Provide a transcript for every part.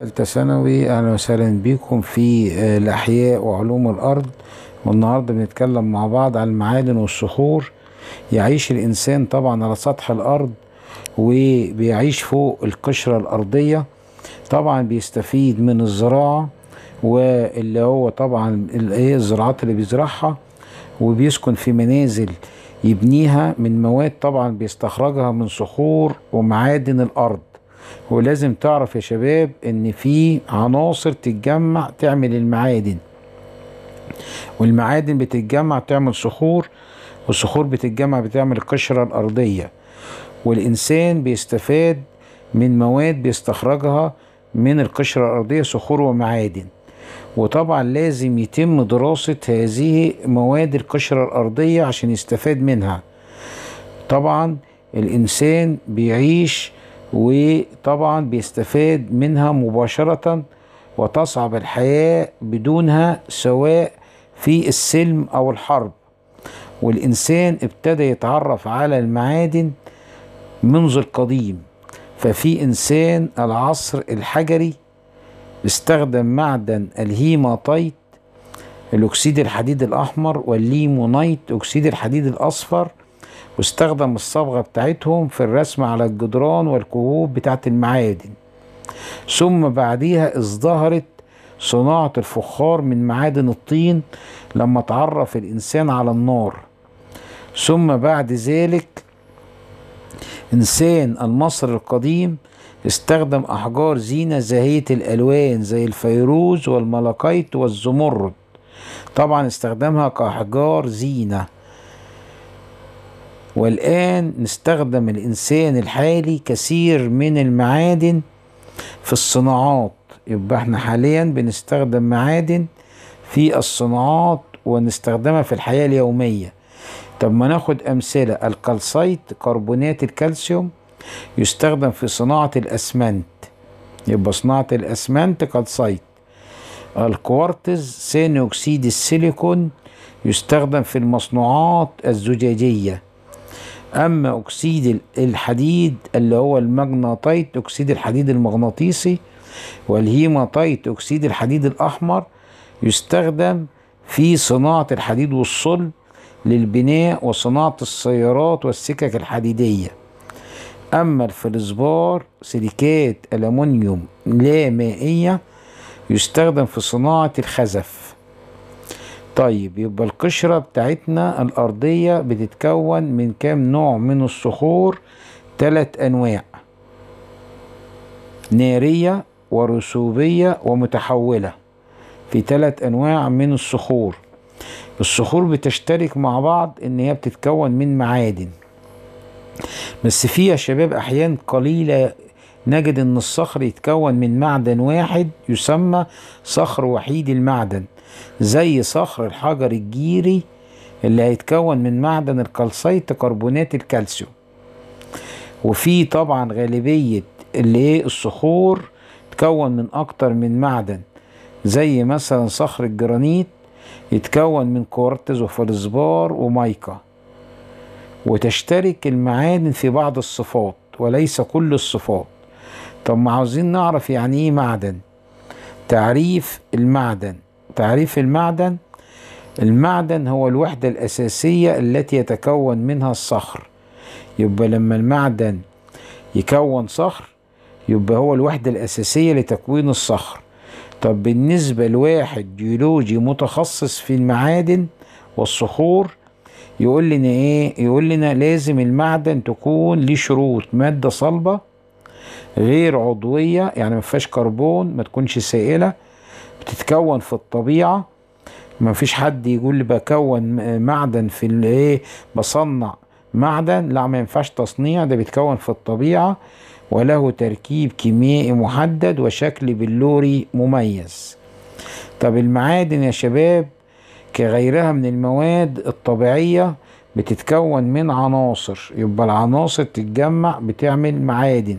ثالثة ثانوي أهلا وسهلا بيكم في آه، الأحياء وعلوم الأرض والنهاردة بنتكلم مع بعض عن المعادن والصخور يعيش الإنسان طبعا على سطح الأرض وبيعيش فوق القشرة الأرضية طبعا بيستفيد من الزراعة واللي هو طبعا إيه، الزراعات اللي بيزرعها وبيسكن في منازل يبنيها من مواد طبعا بيستخرجها من صخور ومعادن الأرض ولازم تعرف يا شباب ان في عناصر تتجمع تعمل المعادن والمعادن بتتجمع تعمل صخور والصخور بتتجمع بتعمل القشرة الأرضية والإنسان بيستفاد من مواد بيستخرجها من القشرة الأرضية صخور ومعادن وطبعا لازم يتم دراسة هذه مواد القشرة الأرضية عشان يستفاد منها طبعا الإنسان بيعيش وطبعا بيستفاد منها مباشرة وتصعب الحياة بدونها سواء في السلم أو الحرب والإنسان ابتدى يتعرف على المعادن منذ القديم ففي إنسان العصر الحجري استخدم معدن الهيماتايت الأكسيد الحديد الأحمر والليمونايت أكسيد الحديد الأصفر واستخدم الصبغة بتاعتهم في الرسم على الجدران والكهوف بتاعة المعادن ثم بعديها ازدهرت صناعة الفخار من معادن الطين لما تعرف الإنسان على النار ثم بعد ذلك إنسان المصري القديم استخدم أحجار زينة زاهية الألوان زي الفيروز والملاقيت والزمرد طبعا استخدمها كأحجار زينة والآن نستخدم الإنسان الحالي كثير من المعادن في الصناعات يبقى احنا حاليا بنستخدم معادن في الصناعات ونستخدمها في الحياة اليومية طب ما ناخد أمثلة الكالسايت كربونات الكالسيوم يستخدم في صناعة الأسمنت يبقى صناعة الأسمنت كالسايت الكوارتز ثاني أكسيد السيليكون يستخدم في المصنوعات الزجاجية اما اكسيد الحديد اللي هو المغناطيت اكسيد الحديد المغناطيسي والهيماتيت اكسيد الحديد الاحمر يستخدم في صناعه الحديد والصلب للبناء وصناعه السيارات والسكك الحديديه اما الفلزبار سيليكات الومنيوم لا مائيه يستخدم في صناعه الخزف طيب يبقى القشرة بتاعتنا الأرضية بتتكون من كام نوع من الصخور تلات أنواع نارية ورسوبية ومتحولة في تلات أنواع من الصخور الصخور بتشترك مع بعض إن هي بتتكون من معادن بس في يا شباب أحيان قليلة نجد إن الصخر يتكون من معدن واحد يسمى صخر وحيد المعدن زي صخر الحجر الجيري اللي هيتكون من معدن الكالسيت كربونات الكالسيوم وفي طبعا غالبية اللي الصخور تكون من اكتر من معدن زي مثلا صخر الجرانيت يتكون من كوارتز وفلزبار ومايكا وتشترك المعادن في بعض الصفات وليس كل الصفات طب ما عاوزين نعرف يعني ايه معدن تعريف المعدن تعريف المعدن المعدن هو الوحدة الأساسية التي يتكون منها الصخر يبقى لما المعدن يكون صخر يبقى هو الوحدة الأساسية لتكوين الصخر طب بالنسبة لواحد جيولوجي متخصص في المعادن والصخور يقول لنا ايه يقول لنا لازم المعدن تكون ليه شروط مادة صلبة غير عضوية يعني ما فيهاش كربون ما تكونش سائلة بتتكون في الطبيعة ما فيش حد يقول لي بكون معدن في الايه بصنع معدن لا ما ينفعش تصنيع ده بيتكون في الطبيعة وله تركيب كيميائي محدد وشكل بلوري مميز طب المعادن يا شباب كغيرها من المواد الطبيعية بتتكون من عناصر يبقى العناصر تتجمع بتعمل معادن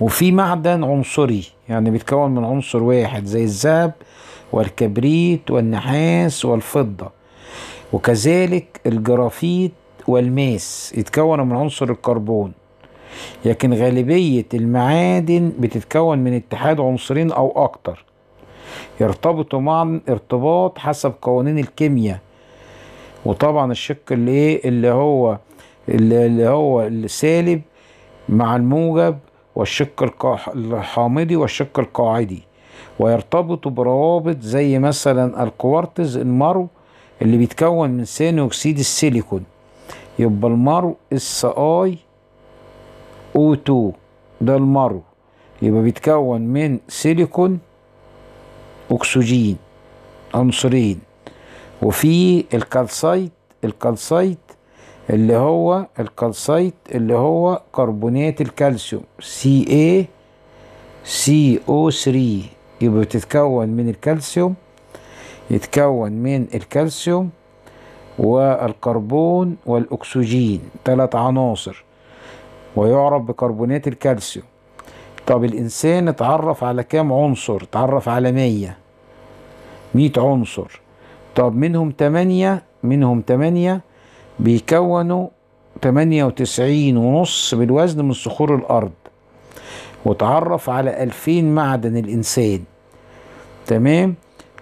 وفي معدن عنصري يعني بيتكون من عنصر واحد زي الذهب والكبريت والنحاس والفضة وكذلك الجرافيت والماس يتكون من عنصر الكربون لكن غالبية المعادن بتتكون من اتحاد عنصرين أو أكتر يرتبطوا معا ارتباط حسب قوانين الكيمياء وطبعا الشق اللي إيه، اللي هو اللي هو السالب مع الموجب والشق الحامضي والشق القاعدي ويرتبط بروابط زي مثلا الكوارتز المرو اللي بيتكون من ثاني اكسيد السيليكون يبقى المرو اس اي او 2 ده المرو يبقى بيتكون من سيليكون اكسجين عنصرين وفي الكالسايت الكالسايت اللي هو الكالسايت اللي هو كربونات الكالسيوم CaCO3 يبقى بتتكون من الكالسيوم يتكون من الكالسيوم والكربون والأكسجين ثلاث عناصر ويعرف بكربونات الكالسيوم طب الإنسان اتعرف على كام عنصر اتعرف على مية مية عنصر طب منهم تمانية منهم تمانية بيكونوا 98.5 بالوزن من صخور الأرض وتعرف على 2000 معدن الإنسان تمام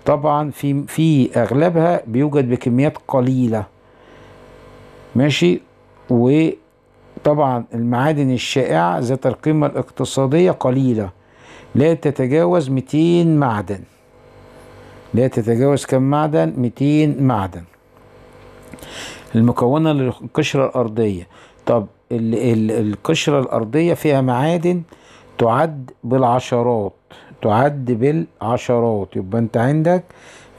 طبعا في في أغلبها بيوجد بكميات قليلة ماشي وطبعا المعادن الشائعة ذات القيمة الاقتصادية قليلة لا تتجاوز 200 معدن لا تتجاوز كم معدن 200 معدن المكونة للقشرة الأرضية طب القشرة الأرضية فيها معادن تعد بالعشرات تعد بالعشرات يبقى أنت عندك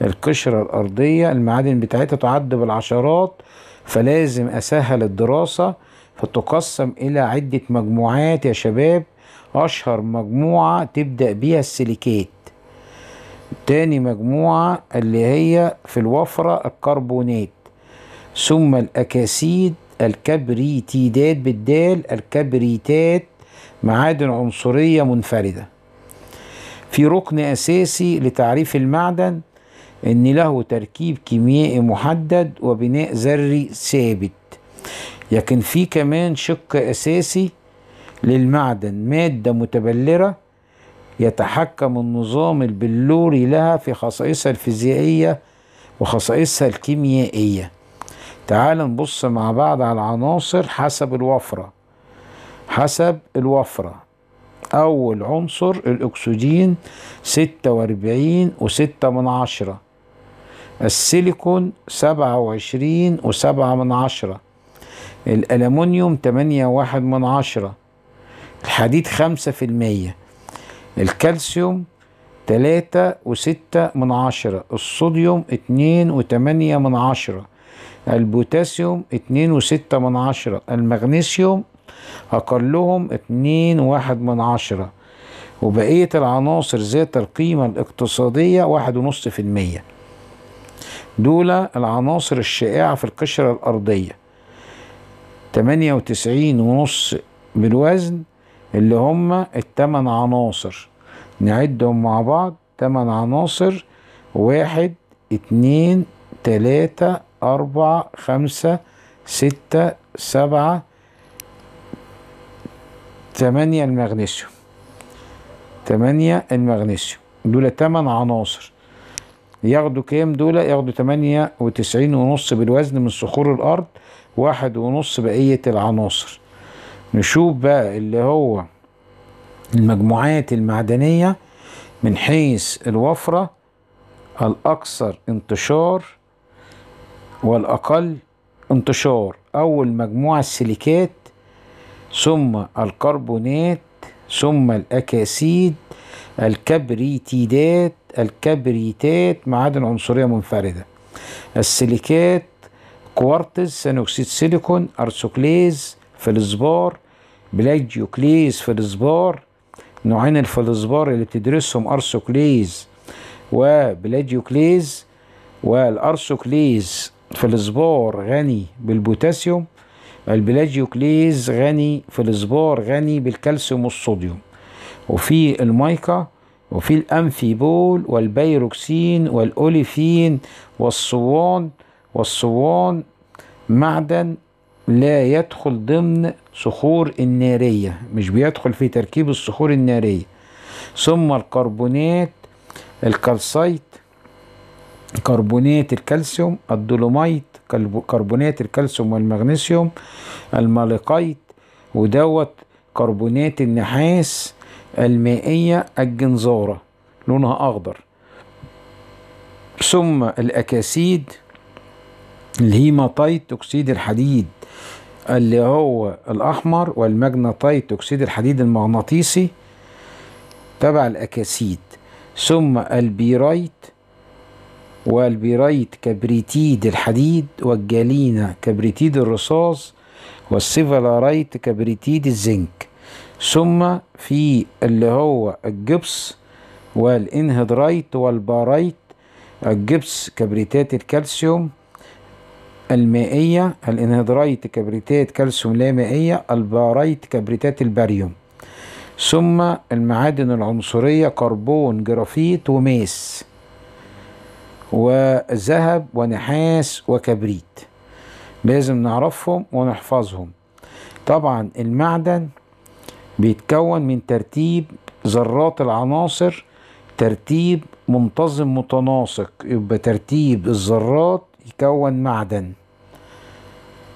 القشرة الأرضية المعادن بتاعتها تعد بالعشرات فلازم أسهل الدراسة فتقسم إلى عدة مجموعات يا شباب أشهر مجموعة تبدأ بيها السيليكات تاني مجموعة اللي هي في الوفرة الكربونات ثم الأكاسيد الكبريتيدات بالدال الكبريتات معادن عنصرية منفردة في ركن أساسي لتعريف المعدن إن له تركيب كيميائي محدد وبناء ذري ثابت لكن في كمان شق أساسي للمعدن مادة متبلرة يتحكم النظام البلوري لها في خصائصها الفيزيائية وخصائصها الكيميائية تعال نبص مع بعض على العناصر حسب الوفرة حسب الوفرة أول عنصر الأكسجين ستة وأربعين وستة من عشرة السيليكون سبعة وعشرين وسبعة من عشرة الألمونيوم تمانية واحد من عشرة الحديد خمسة في المية الكالسيوم تلاتة وستة من عشرة الصوديوم اتنين وتمانية من عشرة البوتاسيوم 2.6 من عشرة المغنيسيوم أقلهم 2.1 من عشرة وبقية العناصر ذات القيمة الاقتصادية 1.5% دول العناصر الشائعة في القشرة الأرضية 98.5 بالوزن اللي هم التمن عناصر نعدهم مع بعض تمن عناصر واحد اتنين تلاتة أربعة خمسة ستة سبعة تمانية المغنيسيوم تمانية المغنيسيوم دول تمن عناصر ياخدوا كام دول ياخدوا تمانية وتسعين ونص بالوزن من صخور الأرض واحد ونص بقية العناصر نشوف بقى اللي هو المجموعات المعدنية من حيث الوفرة الأكثر انتشار والأقل انتشار أول مجموعة السيليكات ثم الكربونات ثم الأكاسيد الكبريتيدات الكبريتات معادن عنصرية منفردة السيليكات كوارتز ثاني سيليكون أرسوكليز فلزبار بلاجيوكليز فلزبار نوعين الفلزبار اللي بتدرسهم أرسوكليز وبلاجيوكليز والأرسوكليز في فالزبار غني بالبوتاسيوم البلاجيوكليز غني في الزبار غني بالكالسيوم والصوديوم وفي المايكا وفي الأمفيبول والبيروكسين والأوليفين والصوان والصوان معدن لا يدخل ضمن صخور النارية مش بيدخل في تركيب الصخور النارية ثم الكربونات الكالسايت كربونات الكالسيوم الدولوميت كربونات الكالسيوم والمغنيسيوم المالقيت ودوت كربونات النحاس المائية الجنزارة لونها أخضر ثم الأكاسيد الهيماتايت أكسيد الحديد اللي هو الأحمر والماجناطايت أكسيد الحديد المغناطيسي تبع الأكاسيد ثم البيرايت والبيريت كبريتيد الحديد والجالينا كبريتيد الرصاص والسيفالاريت كبريتيد الزنك ثم في اللي هو الجبس والانهدرايت والباريت الجبس كبريتات الكالسيوم المائية الانهدرايت كبريتات كالسيوم لا مائية الباريت كبريتات الباريوم ثم المعادن العنصرية كربون جرافيت وماس وذهب ونحاس وكبريت لازم نعرفهم ونحفظهم طبعا المعدن بيتكون من ترتيب ذرات العناصر ترتيب منتظم متناسق يبقى ترتيب الذرات يكون معدن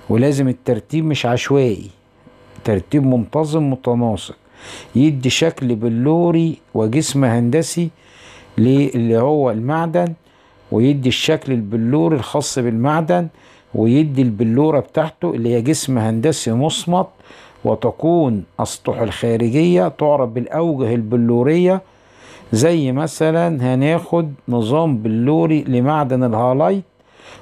ولازم الترتيب مش عشوائي ترتيب منتظم متناسق يدي شكل بلوري وجسم هندسي للي هو المعدن ويدي الشكل البلور الخاص بالمعدن ويدي البلورة بتاعته اللي هي جسم هندسي مصمت وتكون أسطح الخارجية تعرف بالأوجه البلورية زي مثلا هناخد نظام بلوري لمعدن الهالايت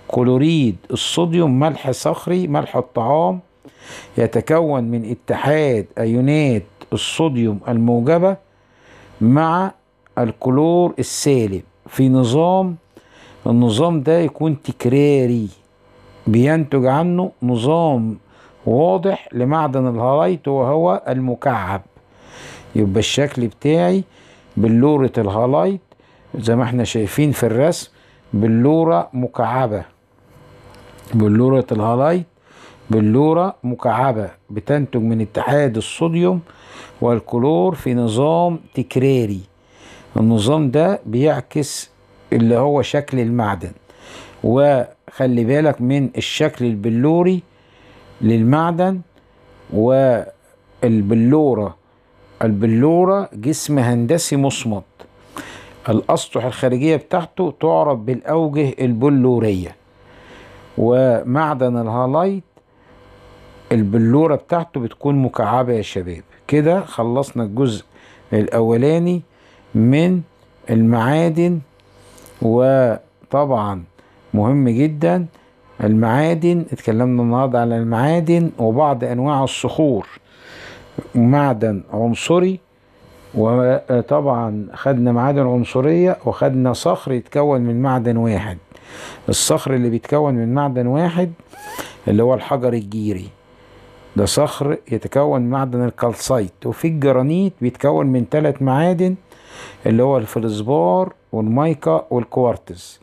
كلوريد الصوديوم ملح صخري ملح الطعام يتكون من اتحاد أيونات الصوديوم الموجبة مع الكلور السالب في نظام النظام ده يكون تكراري بينتج عنه نظام واضح لمعدن الهلايط وهو المكعب يبقى الشكل بتاعي بلورة الهالايت زي ما احنا شايفين في الرسم بلورة مكعبة بلورة الهالايت بلورة مكعبة بتنتج من اتحاد الصوديوم والكلور في نظام تكراري النظام ده بيعكس اللي هو شكل المعدن وخلي بالك من الشكل البلوري للمعدن والبلورة البلورة جسم هندسي مصمت الأسطح الخارجية بتاعته تعرف بالأوجه البلورية ومعدن الهالايت البلورة بتاعته بتكون مكعبة يا شباب كده خلصنا الجزء الأولاني من المعادن وطبعا مهم جدا المعادن اتكلمنا النهارده على المعادن وبعض انواع الصخور معدن عنصري وطبعا خدنا معادن عنصرية وخدنا صخر يتكون من معدن واحد الصخر اللي بيتكون من معدن واحد اللي هو الحجر الجيري ده صخر يتكون من معدن الكالسايت وفي الجرانيت بيتكون من ثلاث معادن اللي هو الفلزبار والمايكا والكوارتز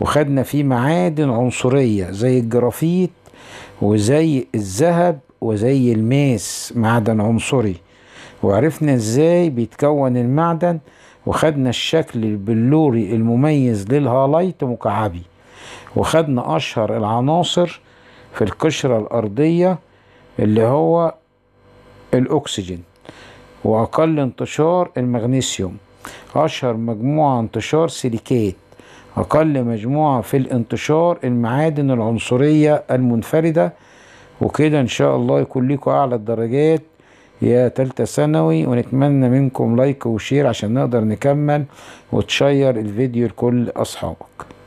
وخدنا فيه معادن عنصرية زي الجرافيت وزي الذهب وزي الماس معدن عنصري وعرفنا ازاي بيتكون المعدن وخدنا الشكل البلوري المميز للهالايت مكعبي وخدنا أشهر العناصر في القشرة الأرضية اللي هو الأكسجين وأقل انتشار المغنيسيوم أشهر مجموعة انتشار سيليكات أقل مجموعة في الانتشار المعادن العنصرية المنفردة وكده إن شاء الله يكون لكم أعلى الدرجات يا تالتة ثانوي ونتمنى منكم لايك وشير عشان نقدر نكمل وتشير الفيديو لكل أصحابك